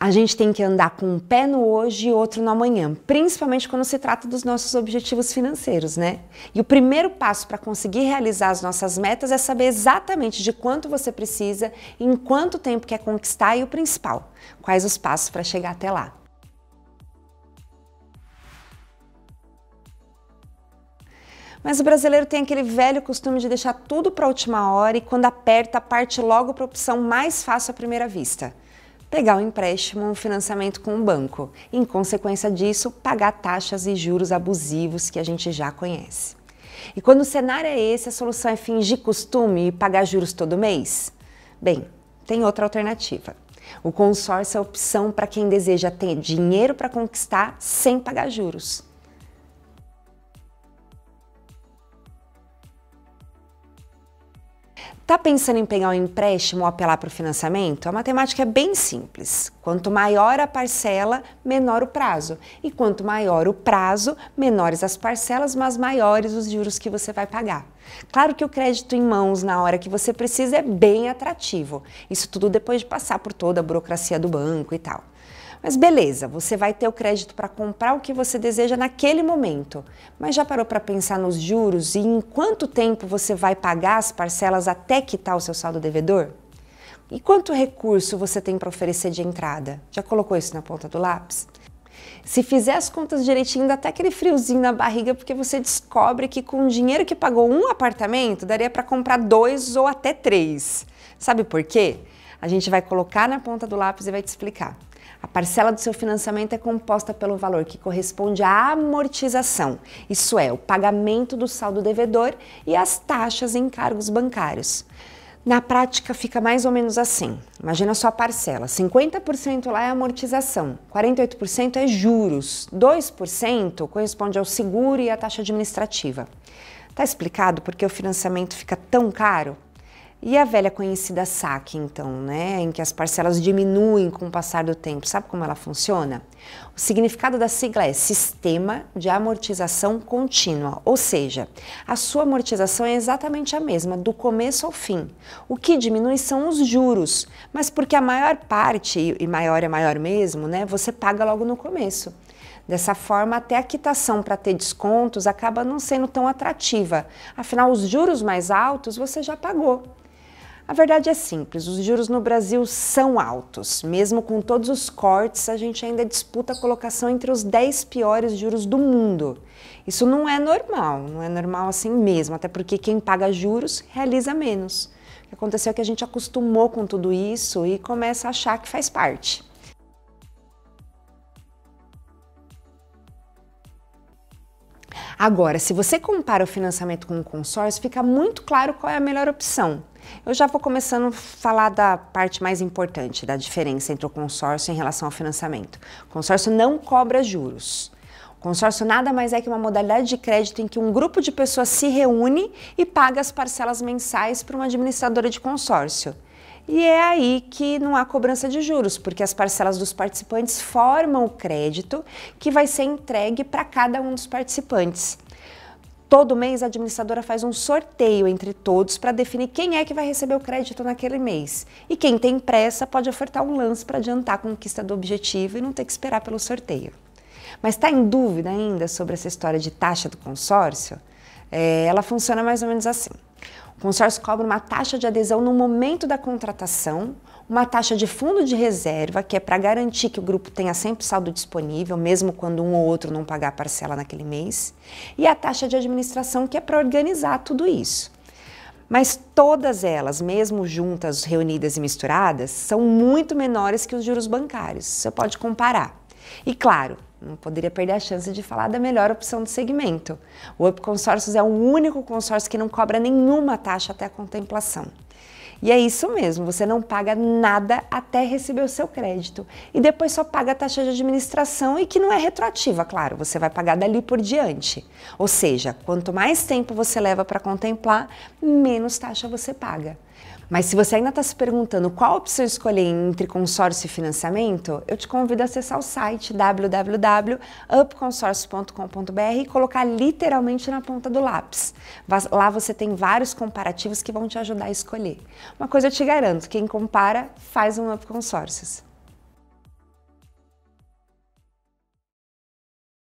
A gente tem que andar com um pé no hoje e outro no amanhã, principalmente quando se trata dos nossos objetivos financeiros, né? E o primeiro passo para conseguir realizar as nossas metas é saber exatamente de quanto você precisa, em quanto tempo quer conquistar e o principal, quais os passos para chegar até lá. Mas o brasileiro tem aquele velho costume de deixar tudo para a última hora e quando aperta, parte logo para a opção mais fácil à primeira vista pegar um empréstimo, um financiamento com o um banco. E, em consequência disso, pagar taxas e juros abusivos que a gente já conhece. E quando o cenário é esse, a solução é fingir costume e pagar juros todo mês? Bem, tem outra alternativa. O consórcio é a opção para quem deseja ter dinheiro para conquistar sem pagar juros. Está pensando em pegar um empréstimo ou apelar para o financiamento? A matemática é bem simples. Quanto maior a parcela, menor o prazo. E quanto maior o prazo, menores as parcelas, mas maiores os juros que você vai pagar. Claro que o crédito em mãos na hora que você precisa é bem atrativo. Isso tudo depois de passar por toda a burocracia do banco e tal. Mas beleza, você vai ter o crédito para comprar o que você deseja naquele momento. Mas já parou para pensar nos juros e em quanto tempo você vai pagar as parcelas até quitar o seu saldo devedor? E quanto recurso você tem para oferecer de entrada? Já colocou isso na ponta do lápis? Se fizer as contas direitinho, dá até aquele friozinho na barriga, porque você descobre que com o dinheiro que pagou um apartamento, daria para comprar dois ou até três. Sabe por quê? A gente vai colocar na ponta do lápis e vai te explicar. A parcela do seu financiamento é composta pelo valor que corresponde à amortização, isso é, o pagamento do saldo devedor e as taxas e encargos bancários. Na prática fica mais ou menos assim. Imagina sua parcela, 50% lá é amortização, 48% é juros, 2% corresponde ao seguro e à taxa administrativa. Tá explicado porque o financiamento fica tão caro? E a velha conhecida saque, então, né, em que as parcelas diminuem com o passar do tempo, sabe como ela funciona? O significado da sigla é Sistema de Amortização Contínua, ou seja, a sua amortização é exatamente a mesma, do começo ao fim. O que diminui são os juros, mas porque a maior parte, e maior é maior mesmo, né, você paga logo no começo. Dessa forma, até a quitação para ter descontos acaba não sendo tão atrativa, afinal, os juros mais altos você já pagou. A verdade é simples: os juros no Brasil são altos. Mesmo com todos os cortes, a gente ainda disputa a colocação entre os 10 piores juros do mundo. Isso não é normal, não é normal assim mesmo, até porque quem paga juros realiza menos. O que aconteceu é que a gente acostumou com tudo isso e começa a achar que faz parte. Agora, se você compara o financiamento com o consórcio, fica muito claro qual é a melhor opção. Eu já vou começando a falar da parte mais importante, da diferença entre o consórcio em relação ao financiamento. O consórcio não cobra juros. O consórcio nada mais é que uma modalidade de crédito em que um grupo de pessoas se reúne e paga as parcelas mensais para uma administradora de consórcio. E é aí que não há cobrança de juros, porque as parcelas dos participantes formam o crédito que vai ser entregue para cada um dos participantes. Todo mês a administradora faz um sorteio entre todos para definir quem é que vai receber o crédito naquele mês. E quem tem pressa pode ofertar um lance para adiantar a conquista do objetivo e não ter que esperar pelo sorteio. Mas está em dúvida ainda sobre essa história de taxa do consórcio? É, ela funciona mais ou menos assim. O consórcio cobra uma taxa de adesão no momento da contratação, uma taxa de fundo de reserva, que é para garantir que o grupo tenha sempre saldo disponível, mesmo quando um ou outro não pagar a parcela naquele mês, e a taxa de administração, que é para organizar tudo isso. Mas todas elas, mesmo juntas, reunidas e misturadas, são muito menores que os juros bancários. Você pode comparar. E claro, não poderia perder a chance de falar da melhor opção do segmento. O Up Consórcios é o único consórcio que não cobra nenhuma taxa até a contemplação. E é isso mesmo, você não paga nada até receber o seu crédito. E depois só paga a taxa de administração e que não é retroativa, claro, você vai pagar dali por diante. Ou seja, quanto mais tempo você leva para contemplar, menos taxa você paga. Mas se você ainda está se perguntando qual opção escolher entre consórcio e financiamento, eu te convido a acessar o site www.upconsórcio.com.br e colocar literalmente na ponta do lápis. Lá você tem vários comparativos que vão te ajudar a escolher. Uma coisa eu te garanto, quem compara faz um Up Consórcios.